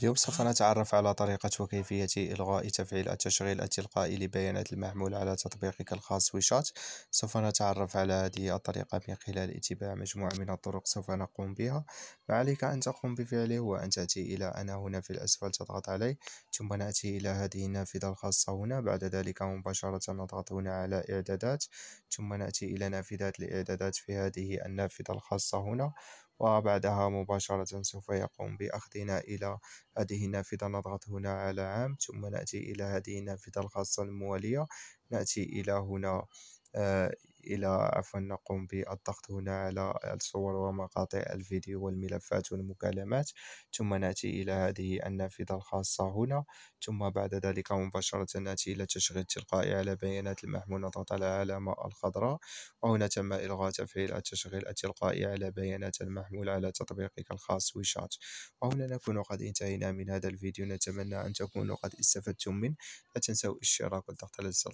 اليوم سوف نتعرف على طريقة وكيفية إلغاء تفعيل التشغيل التلقائي لبيانات المحمول على تطبيقك الخاص ويشات سوف نتعرف على هذه الطريقة من خلال اتباع مجموعة من الطرق سوف نقوم بها ما عليك أن تقوم بفعله هو أن تأتي إلى أنا هنا في الأسفل تضغط عليه ثم نأتي إلى هذه النافذة الخاصة هنا بعد ذلك مباشرة نضغط هنا على إعدادات ثم نأتي إلى نافذة الإعدادات في هذه النافذة الخاصة هنا وبعدها مباشرة سوف يقوم بأخذنا إلى هذه النافذة نضغط هنا على عام ثم نأتي إلى هذه النافذة الخاصة الموالية نأتي إلى هنا آه، إلى عفوا نقوم بالضغط هنا على الصور ومقاطع الفيديو والملفات والمكالمات ثم نأتي إلى هذه النافذة الخاصة هنا ثم بعد ذلك مباشرة نأتي إلى تشغيل تلقائي على بيانات المحمول نضغط على العلامة الخضراء وهنا تم إلغاء تفعيل التشغيل التلقائي على بيانات المحمول على تطبيقك الخاص ويشات وهنا نكون قد انتهينا من هذا الفيديو نتمنى أن تكونوا قد استفدتم منه لا تنسوا الاشتراك والضغط على الزر